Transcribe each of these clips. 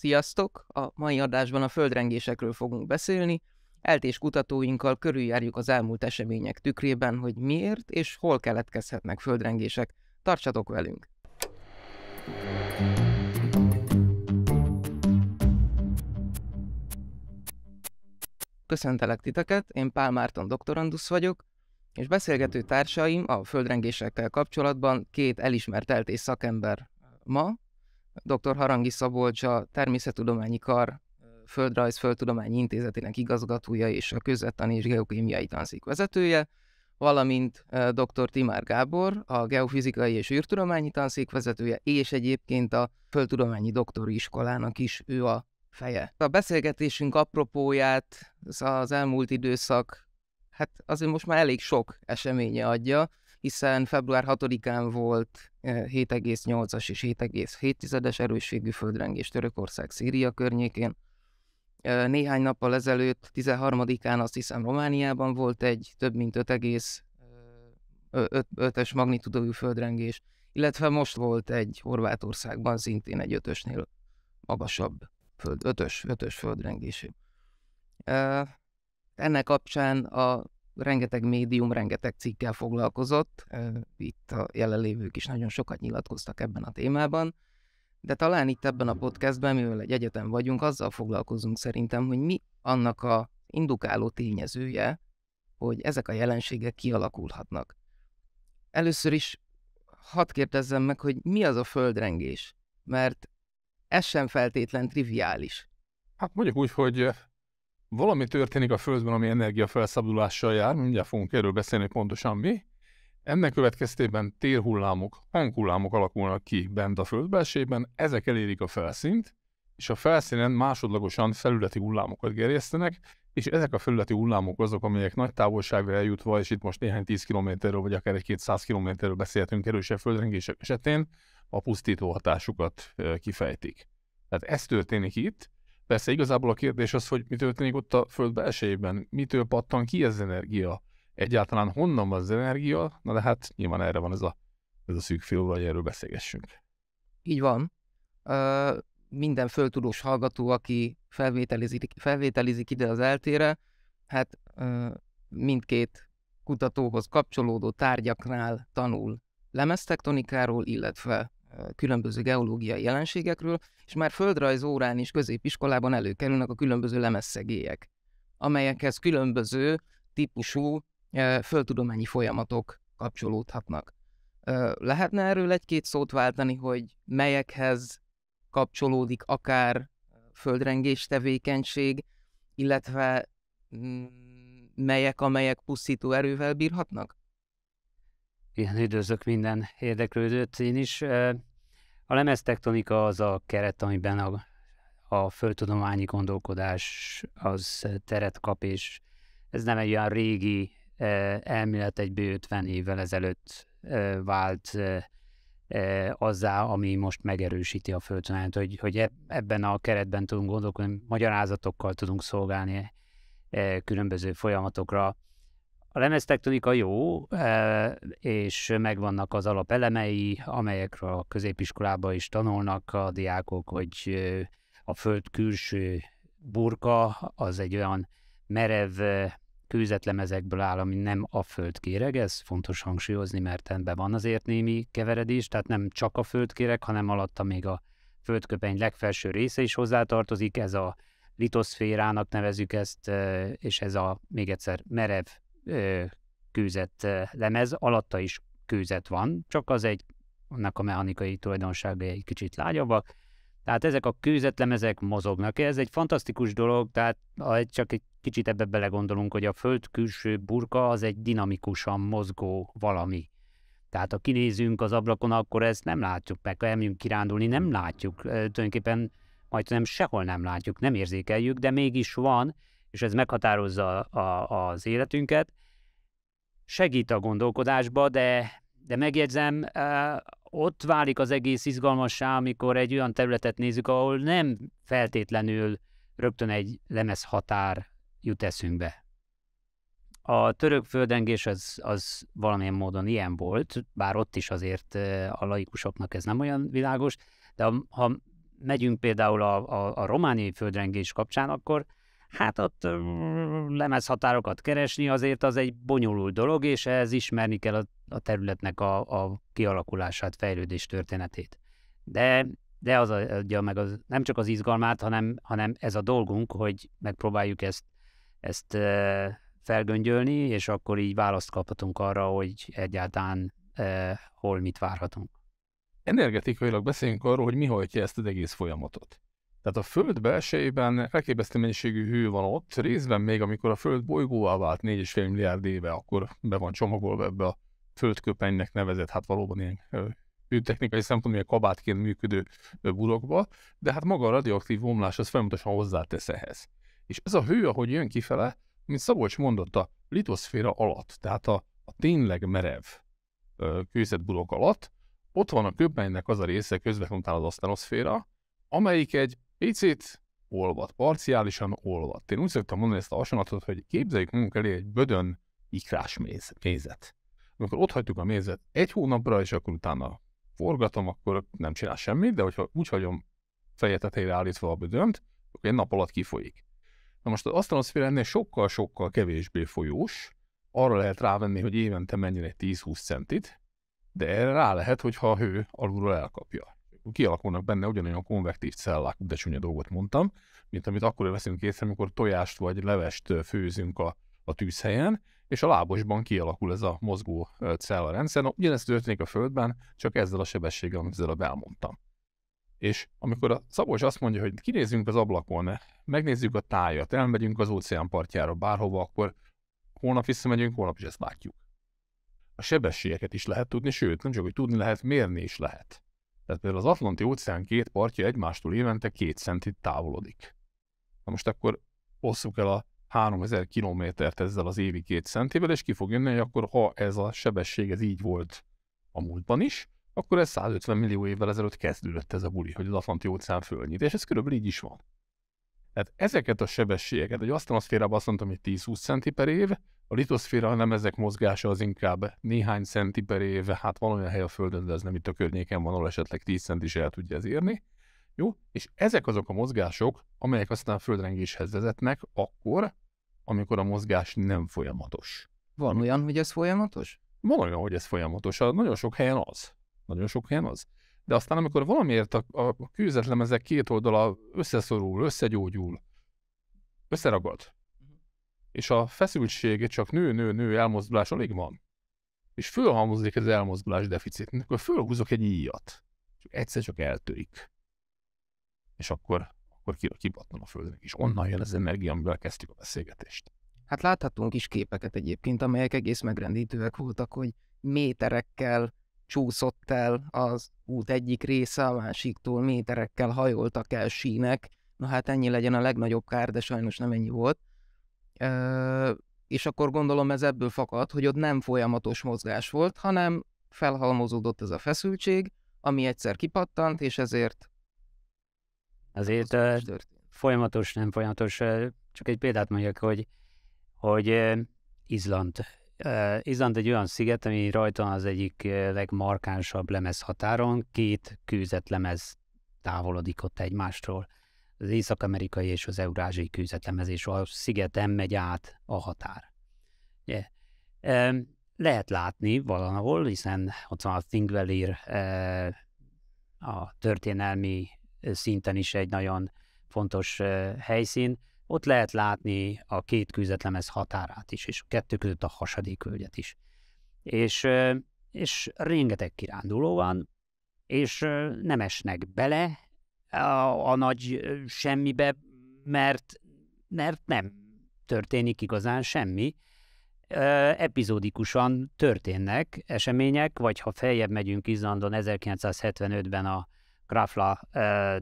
Sziasztok! A mai adásban a földrengésekről fogunk beszélni. Eltés kutatóinkkal körüljárjuk az elmúlt események tükrében, hogy miért és hol keletkezhetnek földrengések. Tartsatok velünk! Köszöntelek titeket, én Pál Márton doktorandusz vagyok, és beszélgető társaim a földrengésekkel kapcsolatban két elismert eltés szakember ma, dr. Harangi Szabolcs a Természettudományi Kar Földrajz Földtudományi Intézetének igazgatója és a közvetlen és Geokémiai Tanszék vezetője, valamint dr. Timár Gábor, a Geofizikai és űrtudományi tanszék vezetője, és egyébként a Földtudományi Doktori Iskolának is ő a feje. A beszélgetésünk apropóját az elmúlt időszak, hát azért most már elég sok eseménye adja, hiszen február 6-án volt 7,8-as eh, és 7,7-es erősségű földrengés Törökország Szíria környékén. Eh, néhány nappal ezelőtt, 13-án azt hiszem Romániában volt egy több mint 5,5-ös eh, magnitudójú földrengés, illetve most volt egy Horvátországban szintén egy 5 5-ösnél magasabb föld, 5-ös földrengés. Ennek kapcsán a rengeteg médium, rengeteg cikkel foglalkozott, itt a jelenlévők is nagyon sokat nyilatkoztak ebben a témában, de talán itt ebben a podcastben, mivel egy egyetem vagyunk, azzal foglalkozunk szerintem, hogy mi annak a indukáló tényezője, hogy ezek a jelenségek kialakulhatnak. Először is hadd kérdezzem meg, hogy mi az a földrengés, mert ez sem feltétlen triviális. Hát mondjuk úgy, hogy valami történik a Földben, ami energiafelszabadulással jár, mindjárt fogunk erről beszélni pontosan mi, ennek következtében térhullámok, hanghullámok alakulnak ki bent a Föld belsében, ezek elérik a felszínt, és a felszínen másodlagosan felületi hullámokat gerjesztenek, és ezek a felületi hullámok azok, amelyek nagy távolságra eljutva, és itt most néhány 10 kilométerről, vagy akár egy 200 kilométerről beszélhetünk erősebb földrengések esetén, a pusztító hatásukat kifejtik. Tehát ez történik itt, Persze igazából a kérdés az, hogy mi történik ott a föld belsejében, mitől pattan ki ez az energia, egyáltalán honnan van az energia, na de hát nyilván erre van ez a, ez a szűk film, vagy erről beszélgessünk. Így van. Uh, minden földtudós hallgató, aki felvételizik, felvételizik ide az eltére, hát uh, mindkét kutatóhoz kapcsolódó tárgyaknál tanul lemeztektonikáról, illetve különböző geológiai jelenségekről, és már földrajz órán is középiskolában előkerülnek a különböző lemezszegélyek, amelyekhez különböző típusú e, földtudományi folyamatok kapcsolódhatnak. E, lehetne erről egy-két szót váltani, hogy melyekhez kapcsolódik akár földrengés tevékenység, illetve mm, melyek, amelyek pusztító erővel bírhatnak? igen, üdvözlök minden érdeklődőt én is. A lemeztektonika az a keret, amiben a, a földtudományi gondolkodás az teret kap, és ez nem egy olyan régi elmélet, egy bő 50 évvel ezelőtt vált azzá, ami most megerősíti a földtudományt, hogy, hogy e, ebben a keretben tudunk gondolkodni, magyarázatokkal tudunk szolgálni különböző folyamatokra, a lemeztektonika jó, e, és megvannak az alapelemei, amelyekről a középiskolában is tanulnak a diákok, hogy a föld külső burka az egy olyan merev kőzetlemezekből áll, ami nem a földkéreg, ez fontos hangsúlyozni, mert ebben van azért némi keveredés, tehát nem csak a földkéreg, hanem alatta még a földköpeny legfelső része is hozzátartozik, ez a litoszférának nevezük ezt, és ez a még egyszer merev kőzet lemez, alatta is kőzet van, csak az egy, annak a mechanikai tulajdonsága egy kicsit lágyabbak. Tehát ezek a kőzetlemezek mozognak. Ez egy fantasztikus dolog, tehát csak egy kicsit ebbe belegondolunk, hogy a föld külső burka az egy dinamikusan mozgó valami. Tehát ha kinézünk az ablakon, akkor ezt nem látjuk meg, ha elmegyünk kirándulni, nem látjuk. Tulajdonképpen majdnem sehol nem látjuk, nem érzékeljük, de mégis van, és ez meghatározza a, az életünket. Segít a gondolkodásba, de, de megjegyzem, ott válik az egész izgalmassá, amikor egy olyan területet nézzük, ahol nem feltétlenül rögtön egy lemez határ jut eszünkbe. A török földrengés az, az valamilyen módon ilyen volt, bár ott is azért a laikusoknak ez nem olyan világos, de ha megyünk például a, a, a romániai földrengés kapcsán, akkor Hát ott lemezhatárokat keresni azért az egy bonyolult dolog, és ehhez ismerni kell a, a területnek a, a kialakulását, fejlődés történetét. De de az adja meg az, nem csak az izgalmát, hanem, hanem ez a dolgunk, hogy megpróbáljuk ezt, ezt e, felgöngyölni, és akkor így választ kaphatunk arra, hogy egyáltalán e, hol mit várhatunk. Energetikailag beszéljünk arról, hogy mi hajtja ezt az egész folyamatot. Tehát a Föld belsejében elképesztő mennyiségű hő van ott, részben még amikor a Föld bolygóvá vált 4,5 milliárd éve, akkor be van csomagolva ebbe a földköpenynek nevezett, hát valóban ilyen hőtechnikai szempontból kabátként működő burokba, de hát maga a radioaktív omlás az folyamatosan hozzátesz ehhez. És ez a hő, ahogy jön kifele, mint Szabolcs mondott, a litoszféra alatt, tehát a, a tényleg merev kőzetburok alatt, ott van a köpenynek az a része közvetlenül az asztanoszféra, amelyik egy Picit olvad, parciálisan olvad. Én úgy szoktam mondani ezt a hasonlatot, hogy képzeljük magunk elé egy bödön ikrás méz, mézet. Amikor ott hagytuk a mézet egy hónapra, és akkor utána forgatom, akkor nem csinál semmit, de hogyha úgy hagyom feje tetejére állítva a bödönt, akkor egy nap alatt kifolyik. Na most az asztalonszféle ennél sokkal-sokkal kevésbé folyós, arra lehet rávenni, hogy évente menjen egy 10-20 centit, de erre rá lehet, hogyha a hő alulról elkapja kialakulnak benne ugyanolyan konvektív cellák, de csúnya dolgot mondtam, mint amit akkor veszünk észre, amikor tojást vagy levest főzünk a, a tűzhelyen, és a lábosban kialakul ez a mozgó cella rendszer. Na, ugyanezt történik a Földben, csak ezzel a sebességgel, amit ezzel elmondtam. És amikor a Szabolcs azt mondja, hogy kinézzünk az ablakon, megnézzük a tájat, elmegyünk az óceán partjára bárhova, akkor holnap visszamegyünk, holnap is ezt látjuk. A sebességeket is lehet tudni, sőt, nem csak, hogy tudni lehet, mérni is lehet. Tehát például az Atlanti óceán két partja egymástól évente két centit távolodik. Na most akkor osszuk el a 3000 kilométert ezzel az évi két centivel, és ki fog jönni, hogy akkor ha ez a sebesség ez így volt a múltban is, akkor ez 150 millió évvel ezelőtt kezdődött ez a buli, hogy az Atlanti óceán fölnyit, és ez körülbelül így is van. Tehát ezeket a sebességeket, egy asztaloszférában azt mondtam, hogy 10-20 centi per év, a litoszféra, nem ezek mozgása az inkább néhány centi per éve, hát van olyan hely a Földön, de ez nem itt a környéken van, ahol esetleg 10 cent is el tudja ez érni. Jó? És ezek azok a mozgások, amelyek aztán földrengéshez vezetnek akkor, amikor a mozgás nem folyamatos. Van hm? olyan, hogy ez folyamatos? Van olyan, hogy ez folyamatos. Nagyon sok helyen az. Nagyon sok helyen az. De aztán, amikor valamiért a, a kőzetlemezek két oldala összeszorul, összegyógyul, összeragad, és a feszültsége csak nő-nő-nő elmozdulás alig van. És fölhalmozik az elmozdulás deficit. Akkor fölhúzok egy íjat. és egyszer csak eltörik. És akkor, akkor kibattam a földnek, és onnan jön az energia, amivel kezdtük a beszélgetést. Hát láthatunk is képeket egyébként, amelyek egész megrendítőek voltak, hogy méterekkel csúszott el az út egyik része, a másiktól méterekkel hajoltak el sínek. Na hát ennyi legyen a legnagyobb kár, de sajnos nem ennyi volt és akkor gondolom ez ebből fakad, hogy ott nem folyamatos mozgás volt, hanem felhalmozódott ez a feszültség, ami egyszer kipattant, és ezért... uh, folyamatos, nem folyamatos, csak egy példát mondjak, hogy, hogy Izland. Izland egy olyan sziget, ami rajta az egyik legmarkánsabb lemez határon, két kőzetlemez távolodik ott egymástól az észak-amerikai és az eurázsiai kőzetlemezés, a szigeten megy át a határ. Yeah. lehet látni valahol, hiszen ott van a Thingvellir a történelmi szinten is egy nagyon fontos helyszín. Ott lehet látni a két kőzetlemez határát is, és a kettő között a völgyet is. És, és rengeteg kiránduló van, és nem esnek bele, a, a nagy semmibe, mert, mert nem történik igazán semmi. Epizódikusan történnek események, vagy ha feljebb megyünk Izlandon 1975-ben a Krafla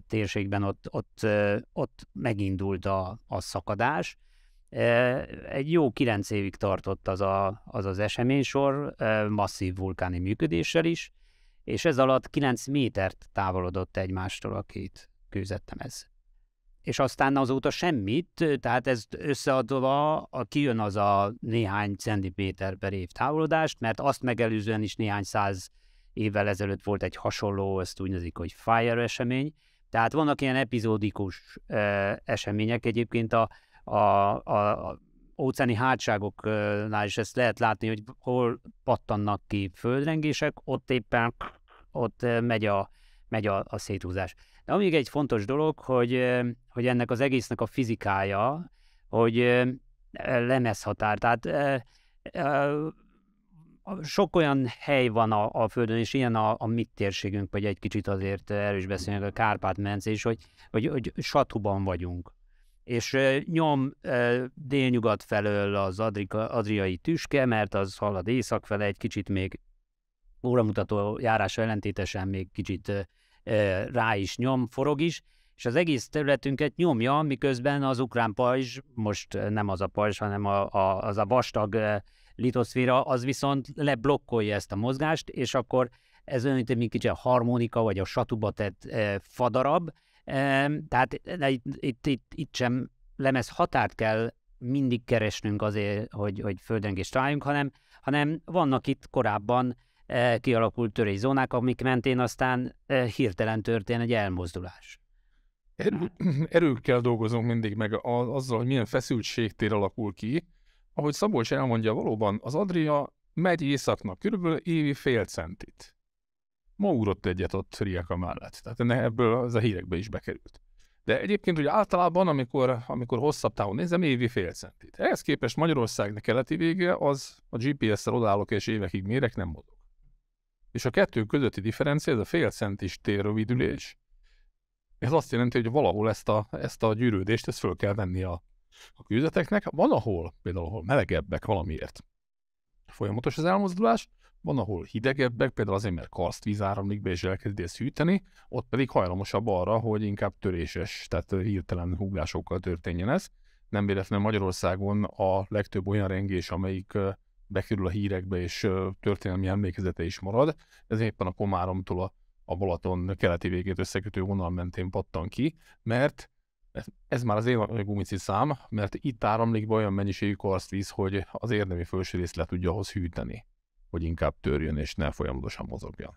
térségben, ott, ott, ott megindult a, a szakadás, egy jó kilenc évig tartott az, a, az az eseménysor, masszív vulkáni működéssel is, és ez alatt 9 métert távolodott egymástól a két kőzetlemez. És aztán azóta semmit, tehát ez összeadva a, kijön az a néhány centiméter per év távolodást, mert azt megelőzően is néhány száz évvel ezelőtt volt egy hasonló, ezt úgy nevezik, hogy fire esemény. Tehát vannak ilyen epizódikus e, események egyébként a, a, a, a óceáni hátságoknál is ezt lehet látni, hogy hol pattannak ki földrengések, ott éppen ott megy a, megy a, a széthúzás. De amíg egy fontos dolog, hogy, hogy ennek az egésznek a fizikája, hogy lemezhatár, tehát sok olyan hely van a, a Földön, és ilyen a, a mi térségünk, vagy egy kicsit azért erős beszélünk, a Kárpát-mence is, hogy, hogy, hogy satuban vagyunk. És nyom délnyugat felől az adriai tüske, mert az halad észak fele, egy kicsit még óramutató járása ellentétesen még kicsit rá is nyom, forog is, és az egész területünket nyomja, miközben az ukrán pajzs, most nem az a pajzs, hanem a, a, az a vastag litoszféra, az viszont leblokkolja ezt a mozgást, és akkor ez olyan, mint egy kicsit a harmonika, vagy a satuba tett fadarab, tehát itt, itt, itt, itt sem lemez határt kell mindig keresnünk azért, hogy, hogy földrengést találjunk, hanem, hanem vannak itt korábban E, kialakult zónák, amik mentén aztán e, hirtelen történ egy elmozdulás. Erőkkel dolgozunk mindig meg azzal, hogy milyen feszültségtér alakul ki. Ahogy Szabolcs elmondja, valóban az Adria megy északnak körülbelül évi fél centit. Ma ugrott egyet ott Rieka mellett. Tehát ebből az a hírekbe is bekerült. De egyébként ugye általában, amikor, amikor hosszabb távon nézem, évi fél centit. Ehhez képest Magyarország keleti vége, az a GPS-szel odállok és évekig mérek, nem mozog és a kettő közötti differencia, ez a fél centis térrövidülés, ez azt jelenti, hogy valahol ezt a, ezt a gyűrődést, ezt föl kell venni a, a kőzeteknek. Van, ahol például ahol melegebbek valamiért folyamatos az elmozdulás, van, ahol hidegebbek, például azért, mert karsztvíz áramlik be és elkezdi ezt hűteni, ott pedig hajlamosabb arra, hogy inkább töréses, tehát hirtelen húgásokkal történjen ez. Nem véletlenül Magyarországon a legtöbb olyan rengés, amelyik bekerül a hírekbe, és történelmi emlékezete is marad. Ez éppen a Komáromtól a, a Balaton keleti végét összekötő vonal mentén pattan ki, mert ez, már az én gumici szám, mert itt áramlik be olyan mennyiségű karsztvíz, hogy az érdemi felső részt le tudja ahhoz hűteni, hogy inkább törjön és ne folyamatosan mozogjon.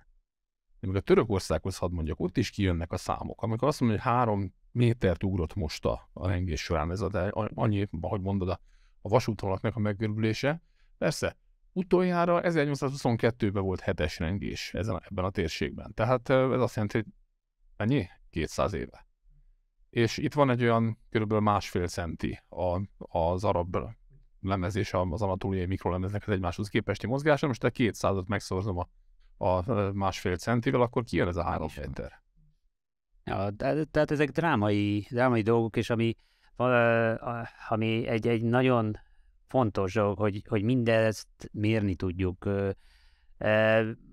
De még a Törökországhoz hadd mondjak, ott is kijönnek a számok. Amikor azt mondja, hogy három métert ugrott most a, a rengés során, ez a, de annyi, ahogy mondod, a, a vasútvonalaknak a megörülése, Persze, utoljára 1822-ben volt hetes rengés ezen, ebben a térségben. Tehát ez azt jelenti, hogy ennyi? 200 éve. És itt van egy olyan körülbelül másfél centi a, az arab lemezés, az anatóliai mikrolemeznek az egymáshoz képesti mozgása. Most a 200-at megszorzom a, a másfél centivel, akkor kijön ez a három méter. Ja, tehát ezek drámai, drámai dolgok, és ami, ami egy, egy nagyon fontos hogy, hogy mindezt mérni tudjuk.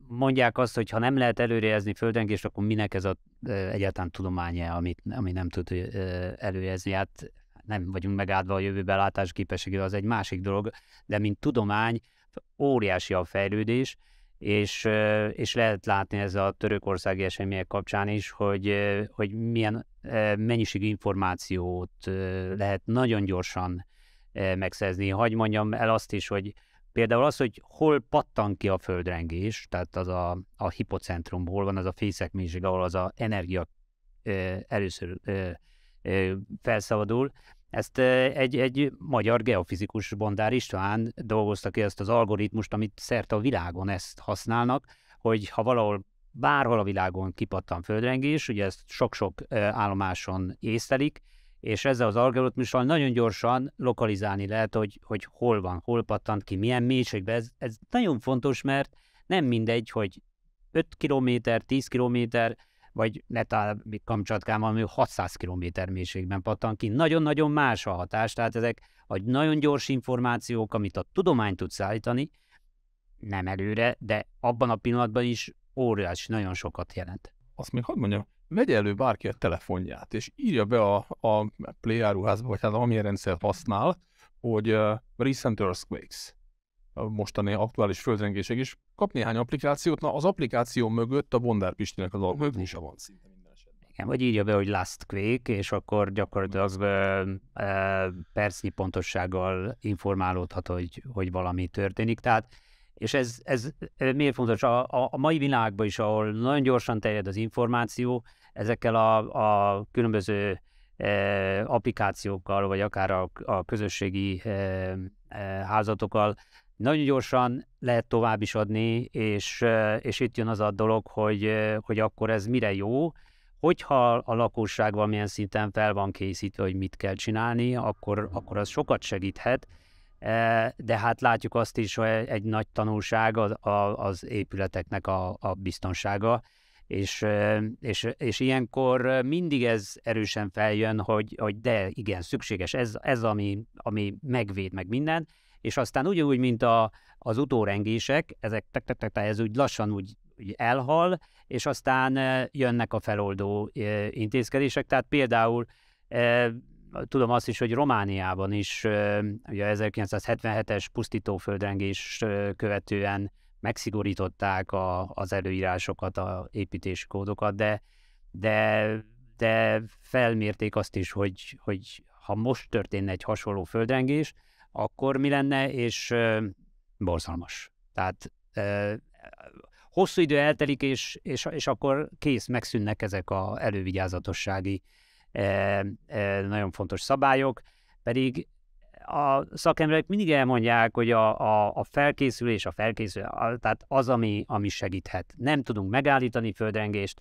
Mondják azt, hogy ha nem lehet előrejelzni földrengést, akkor minek ez a, egyáltalán tudománya, amit, ami nem tud előrejelzni. Hát nem vagyunk megáldva a jövőbe látás képességével, az egy másik dolog, de mint tudomány óriási a fejlődés, és, és lehet látni ez a törökországi események kapcsán is, hogy, hogy milyen mennyiségű információt lehet nagyon gyorsan megszerezni. Hagy mondjam el azt is, hogy például az, hogy hol pattan ki a földrengés, tehát az a, a hipocentrum, hol van az a fészekménység, ahol az a energia először felszabadul, ezt egy, egy magyar geofizikus Bondár István dolgozta ki ezt az algoritmust, amit szerte a világon ezt használnak, hogy ha valahol bárhol a világon kipattan földrengés, ugye ezt sok-sok állomáson észlelik, és ezzel az algoritmussal nagyon gyorsan lokalizálni lehet, hogy, hogy hol van, hol pattant ki, milyen mélységben. Ez, ez nagyon fontos, mert nem mindegy, hogy 5 km, 10 km, vagy netán Kamcsatkán valami 600 km mélységben pattan ki. Nagyon-nagyon más a hatás, tehát ezek a nagyon gyors információk, amit a tudomány tud szállítani, nem előre, de abban a pillanatban is óriási, nagyon sokat jelent azt még hadd mondjam, vegye elő bárki a telefonját, és írja be a, a Play áruházba, vagy hát amilyen rendszert használ, hogy uh, Recent Earthquakes, a mostani aktuális földrengések is, kap néhány applikációt, na az applikáció mögött a Bondár Pistinek az algoritmusa van szinte minden esetben. Igen, vagy írja be, hogy Last Quake, és akkor gyakorlatilag uh, uh, percnyi pontossággal informálódhat, hogy, hogy valami történik, tehát és ez, ez miért fontos? A, a, a mai világban is, ahol nagyon gyorsan terjed az információ, ezekkel a, a különböző e, applikációkkal, vagy akár a, a közösségi e, e, házatokkal nagyon gyorsan lehet tovább is adni, és, és itt jön az a dolog, hogy, hogy akkor ez mire jó, hogyha a lakosság valamilyen szinten fel van készítve, hogy mit kell csinálni, akkor, akkor az sokat segíthet, de hát látjuk azt is, hogy egy nagy tanulság az épületeknek a biztonsága, és, és, és ilyenkor mindig ez erősen feljön, hogy, hogy de igen, szükséges, ez, ez ami, ami megvéd meg mindent, és aztán ugyanúgy, mint a, az utórengések, ezek tek, tek, tek, ez úgy lassan úgy, úgy elhal, és aztán jönnek a feloldó intézkedések, tehát például tudom azt is, hogy Romániában is, ugye 1977-es pusztító földrengés követően megszigorították a, az előírásokat, a építési kódokat, de, de, de felmérték azt is, hogy, hogy ha most történne egy hasonló földrengés, akkor mi lenne, és borzalmas. Tehát hosszú idő eltelik, és, és, és akkor kész, megszűnnek ezek a elővigyázatossági E, e, nagyon fontos szabályok, pedig a szakemberek mindig elmondják, hogy a, a, a felkészülés, a felkészülés, a, tehát az, ami, ami segíthet. Nem tudunk megállítani földrengést,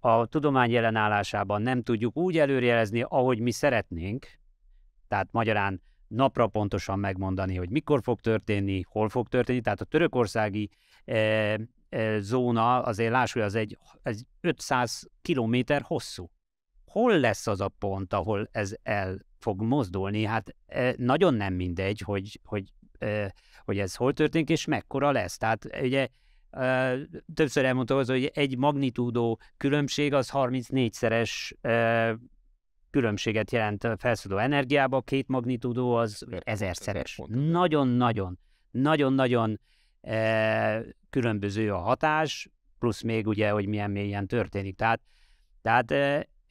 a tudomány jelenállásában nem tudjuk úgy előrejelezni, ahogy mi szeretnénk, tehát magyarán napra pontosan megmondani, hogy mikor fog történni, hol fog történni. Tehát a törökországi e, e, zóna, azért lássuk, az egy, egy 500 kilométer hosszú hol lesz az a pont, ahol ez el fog mozdulni? Hát e, nagyon nem mindegy, hogy, hogy, e, hogy ez hol történik, és mekkora lesz. Tehát ugye e, többször elmondtam az, hogy egy magnitúdó különbség az 34-szeres különbséget jelent a felszóló energiába, két magnitúdó az ezerszeres. Nagyon-nagyon, nagyon-nagyon különböző a hatás, plusz még ugye, hogy milyen mélyen történik. Tehát, tehát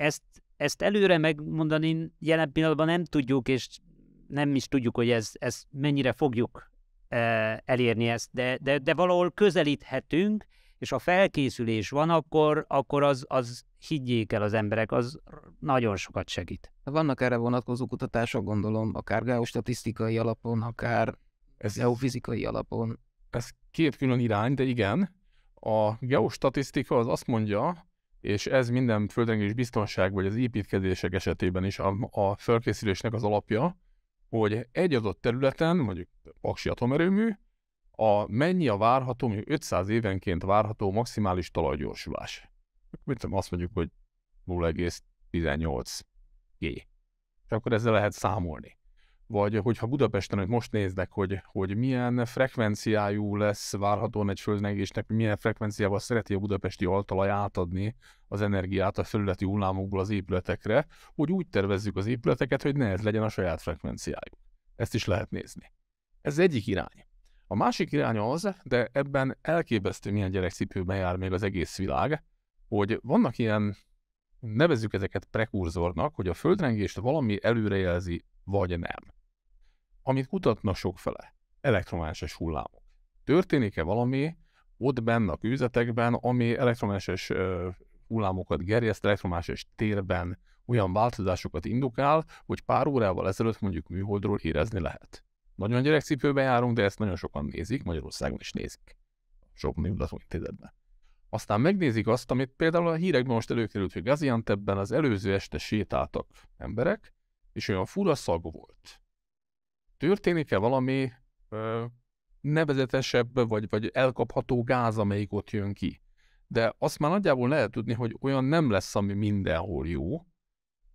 ezt, ezt előre megmondani jelen pillanatban nem tudjuk, és nem is tudjuk, hogy ez, ez mennyire fogjuk e, elérni ezt, de, de, de valahol közelíthetünk, és ha felkészülés van, akkor, akkor az, az higgyék el az emberek, az nagyon sokat segít. Vannak erre vonatkozó kutatások, gondolom, akár geostatisztikai alapon, akár ez, geofizikai alapon. Ez két külön irány, de igen. A geostatisztika az azt mondja, és ez minden földrengés biztonság vagy az építkezések esetében is a, a felkészülésnek az alapja, hogy egy adott területen, mondjuk Paksi atomerőmű, a mennyi a várható, mondjuk 500 évenként várható maximális talajgyorsulás. Mit tudom, azt mondjuk, hogy 0,18 G. És akkor ezzel lehet számolni vagy hogyha Budapesten, hogy most néznek, hogy, hogy milyen frekvenciájú lesz várhatóan egy földmegésnek, milyen frekvenciával szereti a budapesti altalaj átadni az energiát a felületi hullámokból az épületekre, hogy úgy tervezzük az épületeket, hogy ne ez legyen a saját frekvenciájuk. Ezt is lehet nézni. Ez egyik irány. A másik irány az, de ebben elképesztő milyen gyerekcipőben jár még az egész világ, hogy vannak ilyen, nevezzük ezeket prekurzornak, hogy a földrengést valami előrejelzi, vagy nem amit kutatna sokfele. Elektromágneses hullámok. Történik-e valami ott benne a kőzetekben, ami elektromágneses hullámokat gerjeszt, elektromágneses térben olyan változásokat indukál, hogy pár órával ezelőtt mondjuk műholdról érezni lehet. Nagyon gyerekcipőben járunk, de ezt nagyon sokan nézik, Magyarországon is nézik. Sok nyugdató intézetben. Aztán megnézik azt, amit például a hírekben most előkerült, hogy Gaziantepben az előző este sétáltak emberek, és olyan fura szag volt történik-e valami ö, nevezetesebb, vagy, vagy elkapható gáz, amelyik ott jön ki. De azt már nagyjából lehet tudni, hogy olyan nem lesz, ami mindenhol jó.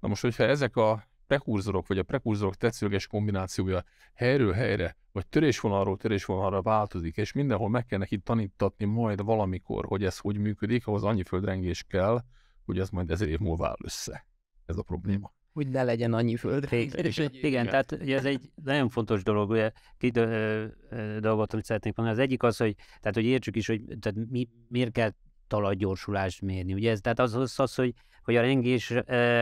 Na most, hogyha ezek a prekurzorok, vagy a prekurzorok tetszőleges kombinációja helyről helyre, vagy törésvonalról törésvonalra változik, és mindenhol meg kell neki tanítatni majd valamikor, hogy ez hogy működik, ahhoz annyi földrengés kell, hogy ez majd ezer év múlva áll össze. Ez a probléma hogy ne legyen annyi föld. igen, igen, tehát ugye ez egy nagyon fontos dolog, ugye két ö, ö, dolgot, amit szeretnék mondani. Az egyik az, hogy, tehát, hogy értsük is, hogy tehát mi, miért kell talajgyorsulást mérni. Ugye ez, tehát az, az, az hogy, hogy a rengés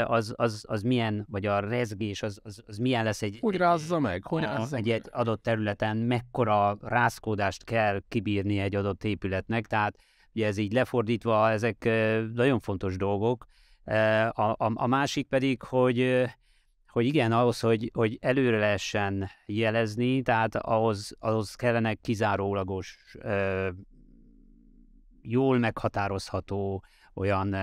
az, az, az milyen, vagy a rezgés az, az, az milyen lesz egy... úgy rázza meg? Hogy a, egy, egy adott területen mekkora rázkódást kell kibírni egy adott épületnek, tehát ugye ez így lefordítva, ezek nagyon fontos dolgok, a, a, a másik pedig, hogy hogy igen, ahhoz, hogy, hogy előre lehessen jelezni, tehát ahhoz, ahhoz kellene kizárólagos, jól meghatározható olyan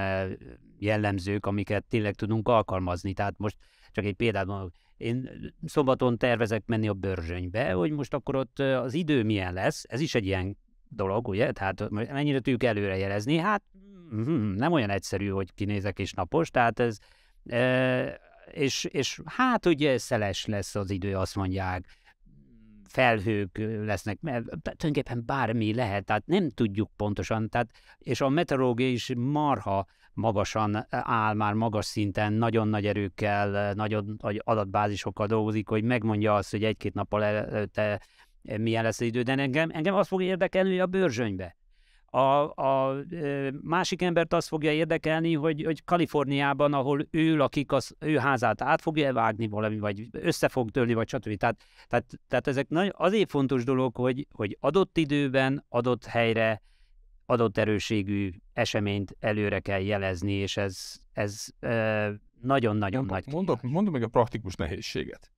jellemzők, amiket tényleg tudunk alkalmazni. Tehát most csak egy példát mondok, én szombaton tervezek menni a börzsönybe, hogy most akkor ott az idő milyen lesz, ez is egy ilyen dolog, ugye? Tehát mennyire tudjuk előrejelezni? Hát mhm, nem olyan egyszerű, hogy kinézek is napos, tehát ez... E, és, és hát ugye szeles lesz az idő, azt mondják, felhők lesznek, mert tulajdonképpen bármi lehet, tehát nem tudjuk pontosan, tehát, és a meteorológia is marha magasan áll már magas szinten, nagyon nagy erőkkel, nagyon nagy adatbázisokkal dolgozik, hogy megmondja azt, hogy egy-két nappal előtte Eh, milyen lesz az idő, de engem, engem azt fog érdekelni, hogy a bőrzsönybe. A, a másik embert azt fogja érdekelni, hogy, hogy Kaliforniában, ahol ő lakik, az ő házát át fogja vágni valami, vagy össze fog törni, vagy stb. Tehát, tehát, tehát ezek nagy, azért fontos dolog, hogy, hogy adott időben, adott helyre, adott erőségű eseményt előre kell jelezni, és ez, ez nagyon-nagyon nagy. Mondok, mondom meg a praktikus nehézséget.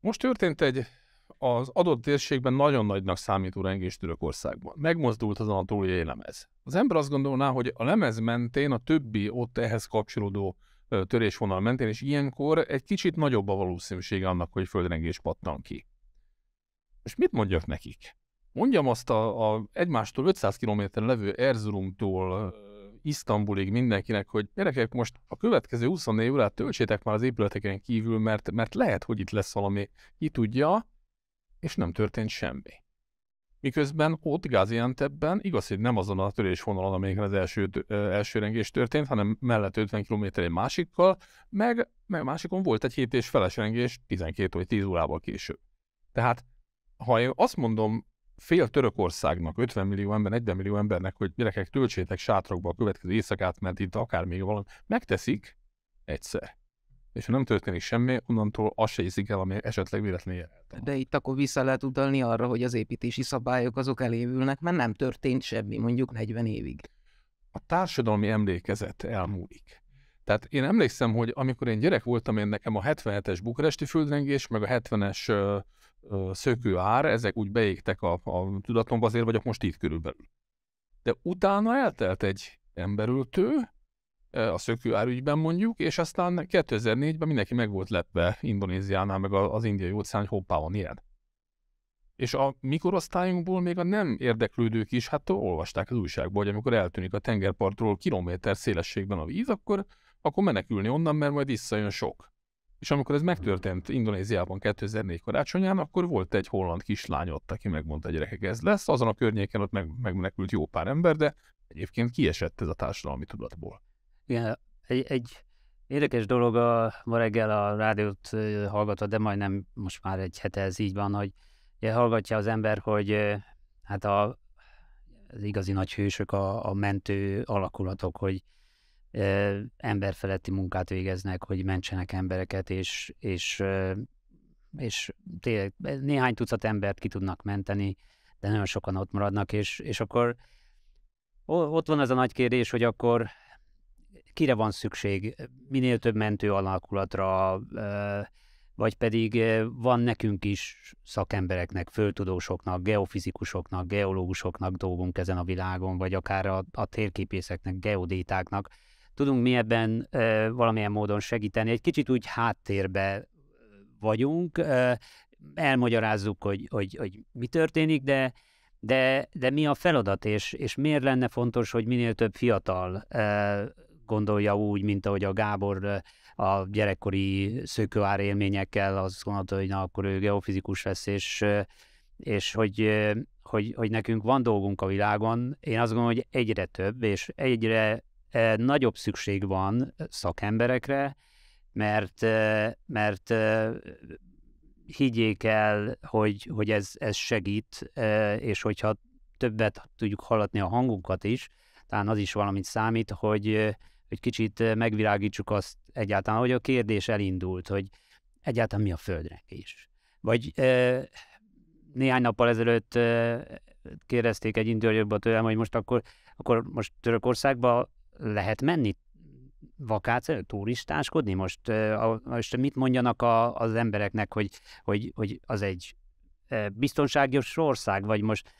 Most történt egy az adott térségben nagyon nagynak számító rengés Törökországban. Megmozdult az anatóliai lemez. Az ember azt gondolná, hogy a lemez mentén a többi ott ehhez kapcsolódó törésvonal mentén, és ilyenkor egy kicsit nagyobb a valószínűsége annak, hogy földrengés pattan ki. És mit mondjak nekik? Mondjam azt a, a egymástól 500 kilométeren levő Erzurumtól Isztambulig mindenkinek, hogy gyerekek, most a következő 24 órát töltsétek már az épületeken kívül, mert, mert lehet, hogy itt lesz valami. Ki tudja, és nem történt semmi. Miközben ott Gaziantepben, igaz, hogy nem azon a törésvonalon, amelyikre az első, első rengés történt, hanem mellett 50 km egy másikkal, meg, meg másikon volt egy hét és feles rengés 12 vagy 10 órával később. Tehát, ha én azt mondom fél Törökországnak, 50 millió ember, 40 millió embernek, hogy gyerekek, töltsétek sátrakba a következő éjszakát, mert itt akár még valami, megteszik egyszer és ha nem történik semmi, onnantól az se iszik el, ami esetleg véletlenül jelent. De itt akkor vissza lehet utalni arra, hogy az építési szabályok azok elévülnek, mert nem történt semmi mondjuk 40 évig. A társadalmi emlékezet elmúlik. Tehát én emlékszem, hogy amikor én gyerek voltam, én nekem a 77-es bukaresti földrengés, meg a 70-es szökő ár, ezek úgy beégtek a, a tudatomba, azért vagyok most itt körülbelül. De utána eltelt egy emberültő, a szökőárügyben mondjuk, és aztán 2004-ben mindenki meg volt lepve Indonéziánál, meg az indiai óceán, hogy hoppá van ilyen. És a mikorosztályunkból még a nem érdeklődők is, hát olvasták az újságból, hogy amikor eltűnik a tengerpartról kilométer szélességben a víz, akkor, akkor menekülni onnan, mert majd visszajön sok. És amikor ez megtörtént Indonéziában 2004 karácsonyán, akkor volt egy holland kislány ott, aki megmondta, hogy gyerekek, ez lesz. Azon a környéken ott meg, megmenekült jó pár ember, de egyébként kiesett ez a társadalmi tudatból igen, egy, egy érdekes dolog, a, ma reggel a rádiót hallgatta, de majdnem most már egy hete ez így van, hogy ugye, hallgatja az ember, hogy hát a, az igazi nagy hősök a, a mentő alakulatok, hogy e, emberfeletti munkát végeznek, hogy mentsenek embereket, és, és, e, és tényleg néhány tucat embert ki tudnak menteni, de nagyon sokan ott maradnak, és, és akkor ott van ez a nagy kérdés, hogy akkor kire van szükség, minél több mentő alakulatra, vagy pedig van nekünk is szakembereknek, földtudósoknak, geofizikusoknak, geológusoknak dolgunk ezen a világon, vagy akár a, a térképészeknek, geodétáknak. Tudunk mi ebben valamilyen módon segíteni. Egy kicsit úgy háttérbe vagyunk, elmagyarázzuk, hogy, hogy, hogy mi történik, de, de, de mi a feladat, és, és miért lenne fontos, hogy minél több fiatal gondolja úgy, mint ahogy a Gábor a gyerekkori szökőár élményekkel azt gondolta, hogy na, akkor ő geofizikus lesz, és, és hogy, hogy, hogy nekünk van dolgunk a világon. Én azt gondolom, hogy egyre több, és egyre nagyobb szükség van szakemberekre, mert, mert higgyék el, hogy, hogy ez, ez segít, és hogyha többet tudjuk hallatni a hangunkat is, talán az is valamit számít, hogy, hogy kicsit megvilágítsuk azt egyáltalán, hogy a kérdés elindult, hogy egyáltalán mi a földrengés. Vagy néhány nappal ezelőtt kérdezték egy interjúban tőlem, hogy most akkor, akkor most Törökországba lehet menni vakáció, turistáskodni? Most, most mit mondjanak a, az embereknek, hogy, hogy, hogy az egy biztonságos ország, vagy most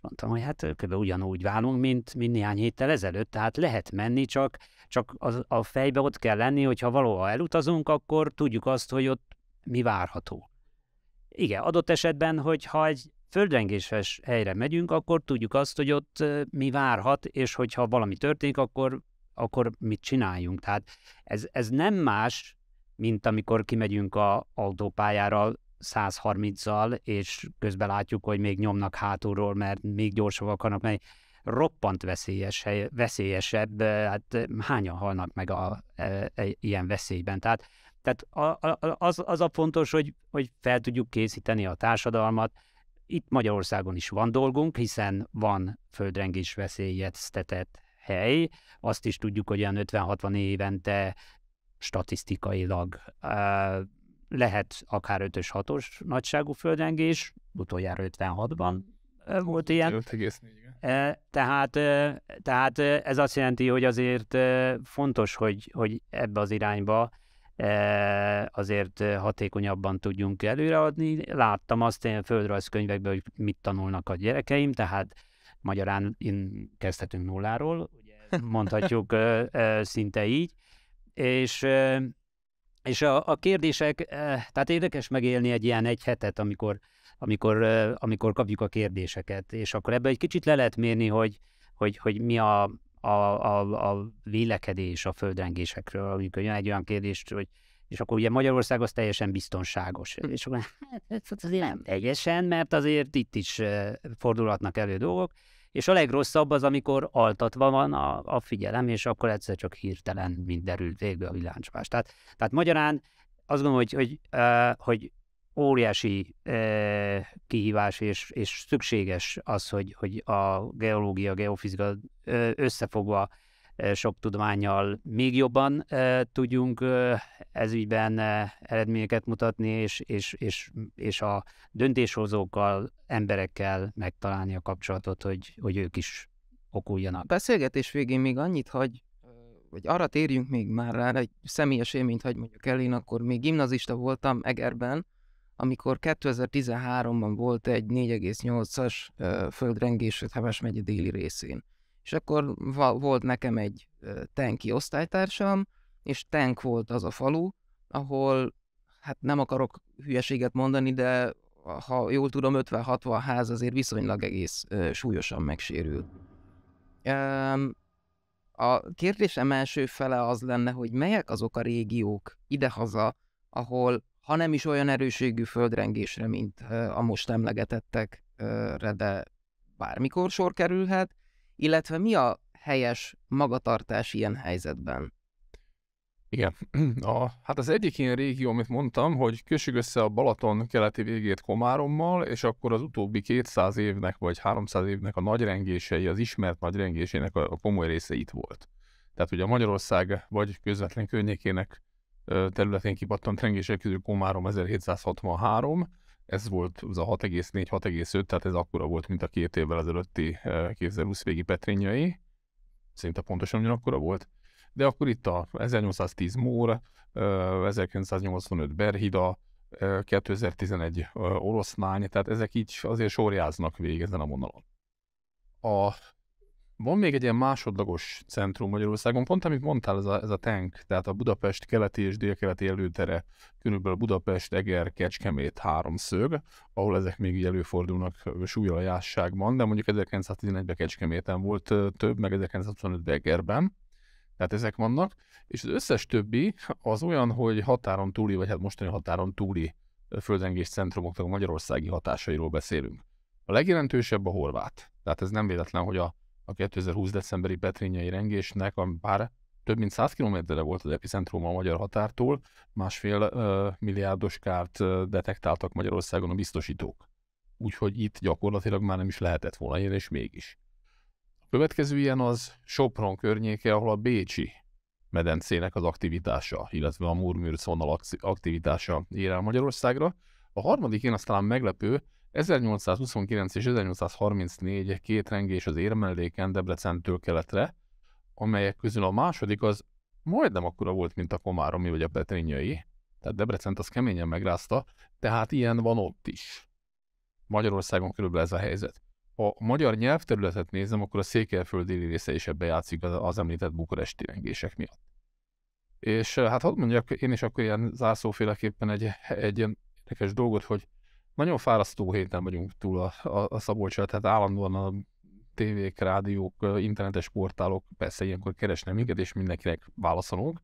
mondtam, hogy hát kb. ugyanúgy válunk, mint, mint néhány héttel ezelőtt, tehát lehet menni, csak csak az, a fejbe ott kell lenni, hogy ha elutazunk, akkor tudjuk azt, hogy ott mi várható. Igen, adott esetben, hogy ha egy földrengéses helyre megyünk, akkor tudjuk azt, hogy ott mi várhat, és hogyha valami történik, akkor, akkor mit csináljunk. Tehát ez, ez nem más, mint amikor kimegyünk a autópályára 130-zal, és közben látjuk, hogy még nyomnak hátulról, mert még gyorsabb akarnak menni roppant veszélyes, veszélyesebb, hát hányan halnak meg a, a, e, a, e, ilyen veszélyben. Tehát, tehát a, a, az, az a fontos, hogy, hogy fel tudjuk készíteni a társadalmat. Itt Magyarországon is van dolgunk, hiszen van földrengés veszélyeztetett hely. Azt is tudjuk, hogy olyan 50-60 évente statisztikailag uh, lehet akár 5-ös, 6-os nagyságú földrengés, utoljára 56-ban volt ilyen. 5,4, E, tehát, e, tehát e, ez azt jelenti, hogy azért fontos, hogy, hogy ebbe az irányba azért hatékonyabban tudjunk előreadni. Láttam azt én földrajzkönyvekben, hogy mit tanulnak a gyerekeim, tehát magyarán én kezdhetünk nulláról, mondhatjuk szinte így, és és a, a kérdések, tehát érdekes megélni egy ilyen egy hetet, amikor amikor, amikor kapjuk a kérdéseket, és akkor ebbe egy kicsit le lehet mérni, hogy, hogy, hogy mi a, a, a, a vélekedés a földrengésekről, amikor jön egy olyan kérdés, hogy és akkor ugye Magyarország az teljesen biztonságos. Hm. És akkor hát, hát, hát, azért nem teljesen, mert azért itt is fordulhatnak elő dolgok, és a legrosszabb az, amikor altatva van a, a figyelem, és akkor egyszer csak hirtelen mind derült végbe a világcsapás. Tehát, tehát magyarán azt gondolom, hogy, hogy, hogy óriási eh, kihívás és, és szükséges az, hogy, hogy a geológia, geofizika összefogva sok tudományjal még jobban eh, tudjunk eh, ezügyben eh, eredményeket mutatni, és, és, és, és a döntéshozókkal, emberekkel megtalálni a kapcsolatot, hogy, hogy ők is okuljanak. A beszélgetés végén még annyit hagy, vagy arra térjünk még már rá, egy személyes élményt hagy mondjuk el, én akkor még gimnazista voltam Egerben, amikor 2013-ban volt egy 4,8-as földrengés Heves megye déli részén. És akkor volt nekem egy tanki osztálytársam, és tank volt az a falu, ahol, hát nem akarok hülyeséget mondani, de ha jól tudom, 50-60 ház azért viszonylag egész súlyosan megsérült. a kérdésem első fele az lenne, hogy melyek azok a régiók idehaza, ahol ha nem is olyan erőségű földrengésre, mint a most emlegetettekre, de bármikor sor kerülhet, illetve mi a helyes magatartás ilyen helyzetben? Igen. A, hát az egyik ilyen régió, amit mondtam, hogy kössük össze a Balaton keleti végét Komárommal, és akkor az utóbbi 200 évnek vagy 300 évnek a nagy rengései, az ismert nagy rengésének a, a komoly része itt volt. Tehát ugye Magyarország vagy közvetlen környékének területén kipattant rengések közül Komárom 1763, ez volt az a 6,4-6,5, tehát ez akkora volt, mint a két évvel ezelőtti 2020 végi petrényei. Szinte pontosan ugyanakkora volt. De akkor itt a 1810 Mór, 1985 Berhida, 2011 oroszlány, tehát ezek így azért sorjáznak végig ezen a vonalon. A van még egy ilyen másodlagos centrum Magyarországon, pont amit mondtál, ez a, ez a tank, tehát a Budapest keleti és délkeleti előtere, körülbelül Budapest, Eger, Kecskemét háromszög, ahol ezek még így előfordulnak súlyalajásságban, de mondjuk 1911-ben Kecskeméten volt több, meg 1925-ben Egerben, tehát ezek vannak, és az összes többi az olyan, hogy határon túli, vagy hát mostani határon túli földrengés centrumoknak a magyarországi hatásairól beszélünk. A legjelentősebb a horvát. Tehát ez nem véletlen, hogy a a 2020 decemberi petrényei rengésnek, ami bár több mint 100 kilométerre volt az epicentrum a magyar határtól, másfél uh, milliárdos kárt uh, detektáltak Magyarországon a biztosítók. Úgyhogy itt gyakorlatilag már nem is lehetett volna ilyen, és mégis. A következő ilyen az Sopron környéke, ahol a Bécsi medencének az aktivitása, illetve a Murmürc vonal aktivitása ér el Magyarországra. A harmadik én aztán meglepő, 1829 és 1834 két rengés az érmelléken Debrecentől keletre, amelyek közül a második az majdnem akkora volt, mint a Komáromi vagy a petrinyai. tehát Debrecent az keményen megrázta, tehát ilyen van ott is. Magyarországon körülbelül ez a helyzet. Ha a magyar nyelvterületet nézem, akkor a Székelyföld déli része is ebbe játszik az, említett bukaresti rengések miatt. És hát hadd mondjak én is akkor ilyen zászóféleképpen egy, egy ilyen érdekes dolgot, hogy nagyon fárasztó héten vagyunk túl a, a, a Szabolcsra, tehát állandóan a tévék, rádiók, internetes portálok persze ilyenkor keresnek minket, és mindenkinek válaszolunk,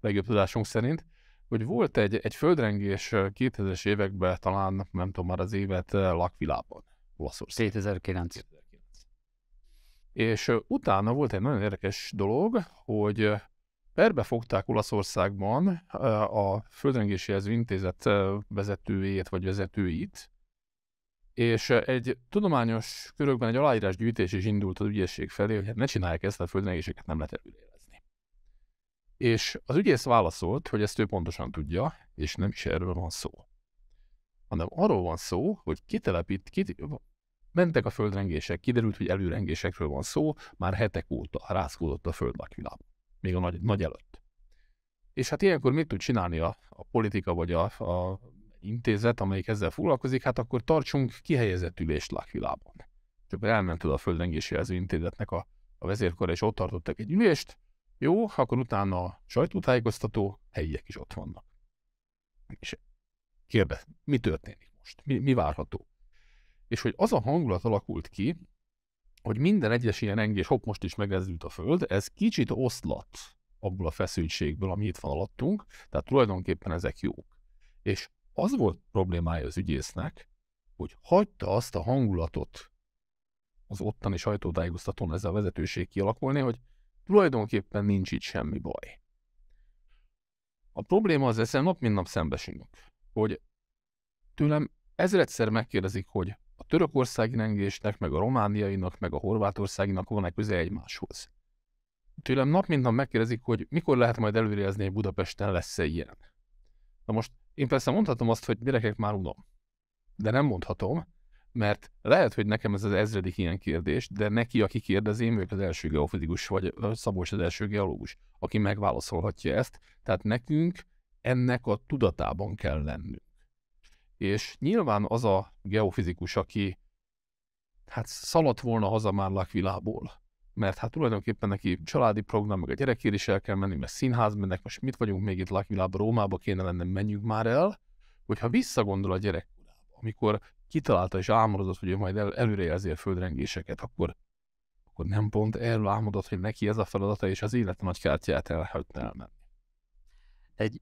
legjobb tudásunk szerint, hogy volt egy, egy földrengés 2000-es években, talán nem tudom már az évet, Lakvilában, Olaszország. 2009. 2009. És utána volt egy nagyon érdekes dolog, hogy Perbe fogták Olaszországban a Földrengéséhez Intézet vezetőjét vagy vezetőit, és egy tudományos körökben egy aláírásgyűjtés is indult az ügyészség felé, hogy hát ne csinálják ezt, a földrengéseket nem lehet előrejelezni. És az ügyész válaszolt, hogy ezt ő pontosan tudja, és nem is erről van szó. Hanem arról van szó, hogy kitelepít, kit, mentek a földrengések, kiderült, hogy előrengésekről van szó, már hetek óta rászkódott a föld nagyvilágban még a nagy, nagy előtt. És hát ilyenkor mit tud csinálni a, a politika vagy a, a intézet, amelyik ezzel foglalkozik? Hát akkor tartsunk kihelyezett ülést Lakvilában. Csak elment oda a Földrengési Jelző Intézetnek a, a vezérkora, és ott tartottak egy ülést. Jó, akkor utána a sajtótájékoztató, helyiek is ott vannak. És kérdez, mi történik most? Mi, mi várható? És hogy az a hangulat alakult ki, hogy minden egyes ilyen engés, hopp, most is megezdült a föld, ez kicsit oszlat abból a feszültségből, ami itt van alattunk, tehát tulajdonképpen ezek jók. És az volt problémája az ügyésznek, hogy hagyta azt a hangulatot az ottani sajtótájékoztatón ez a vezetőség kialakulni, hogy tulajdonképpen nincs itt semmi baj. A probléma az ezzel nap mint nap szembesülünk, hogy tőlem ezredszer megkérdezik, hogy törökországi rengésnek, meg a romániainak, meg a horvátországinak van-e köze egymáshoz. Tőlem nap mint nap megkérdezik, hogy mikor lehet majd előrejelzni, hogy Budapesten lesz-e ilyen. Na most én persze mondhatom azt, hogy gyerekek már unom. De nem mondhatom, mert lehet, hogy nekem ez az ezredik ilyen kérdés, de neki, aki kérdezi, én vagyok az első geofizikus, vagy Szabolcs az első geológus, aki megválaszolhatja ezt. Tehát nekünk ennek a tudatában kell lennünk és nyilván az a geofizikus, aki hát szaladt volna haza már Lakvilából, mert hát tulajdonképpen neki családi program, meg a gyerekér is el kell menni, mert színház mennek, most mit vagyunk még itt Lakvilába, Rómába kéne lennem, menjünk már el, hogyha visszagondol a gyerek, amikor kitalálta és álmodott, hogy ő majd el, előrejelzi a földrengéseket, akkor, akkor nem pont erről álmodott, hogy neki ez a feladata, és az élet nagy kártyát el elmenni. Egy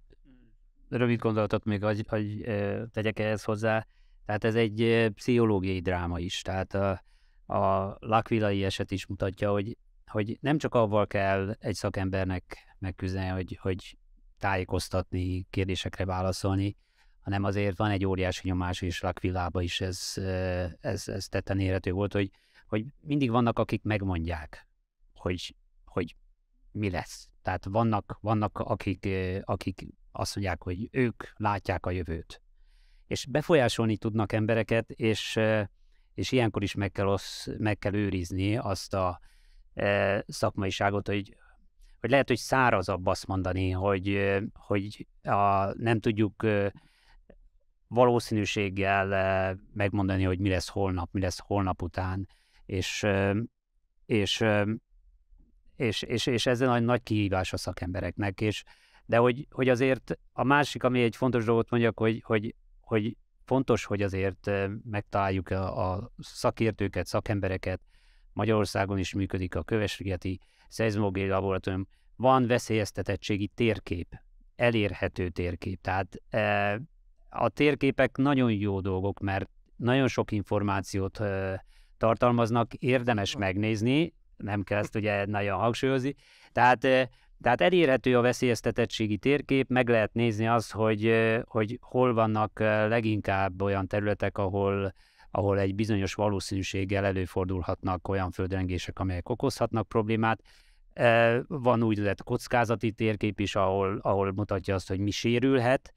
rövid gondolatot még hogy, hogy tegyek ehhez hozzá. Tehát ez egy pszichológiai dráma is. Tehát a, a lakvilai eset is mutatja, hogy, hogy nem csak avval kell egy szakembernek megküzdeni, hogy, hogy tájékoztatni, kérdésekre válaszolni, hanem azért van egy óriási nyomás, és lakvilába is ez, ez, ez tetten érhető volt, hogy, hogy mindig vannak, akik megmondják, hogy, hogy mi lesz. Tehát vannak, vannak akik, akik azt mondják, hogy ők látják a jövőt. És befolyásolni tudnak embereket, és, és ilyenkor is meg kell, osz, meg kell őrizni azt a e, szakmaiságot, hogy, hogy lehet, hogy szárazabb azt mondani, hogy, hogy a, nem tudjuk valószínűséggel megmondani, hogy mi lesz holnap, mi lesz holnap után, és, és, és, és, és ez egy nagy, kihívás a szakembereknek, és, de hogy, hogy azért a másik, ami egy fontos dolgot mondjak, hogy, hogy, hogy fontos, hogy azért eh, megtaláljuk a, a szakértőket, szakembereket. Magyarországon is működik a Kövesrigeti Szeizmogél Laboratórium. Van veszélyeztetettségi térkép, elérhető térkép. Tehát eh, a térképek nagyon jó dolgok, mert nagyon sok információt eh, tartalmaznak, érdemes megnézni, nem kell ezt ugye nagyon hangsúlyozni. Tehát tehát elérhető a veszélyeztetettségi térkép, meg lehet nézni az, hogy, hogy hol vannak leginkább olyan területek, ahol, ahol egy bizonyos valószínűséggel előfordulhatnak olyan földrengések, amelyek okozhatnak problémát. Van úgynevezett kockázati térkép is, ahol, ahol mutatja azt, hogy mi sérülhet.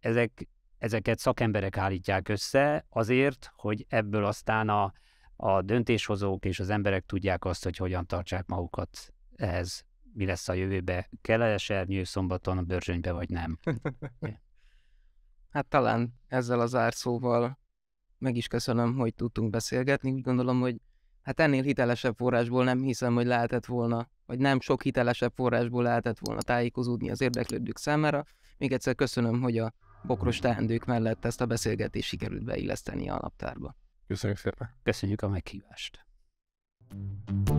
Ezek, ezeket szakemberek állítják össze azért, hogy ebből aztán a, a döntéshozók és az emberek tudják azt, hogy hogyan tartsák magukat ehhez mi lesz a jövőbe, kell-e esernyő szombaton a börzsönybe, vagy nem. hát talán ezzel az árszóval meg is köszönöm, hogy tudtunk beszélgetni. Gondolom, hogy hát ennél hitelesebb forrásból nem hiszem, hogy lehetett volna, vagy nem sok hitelesebb forrásból lehetett volna tájékozódni az érdeklődők számára. Még egyszer köszönöm, hogy a bokros teendők mellett ezt a beszélgetést sikerült beilleszteni a naptárba. Köszönjük szépen. Köszönjük a meghívást. thank you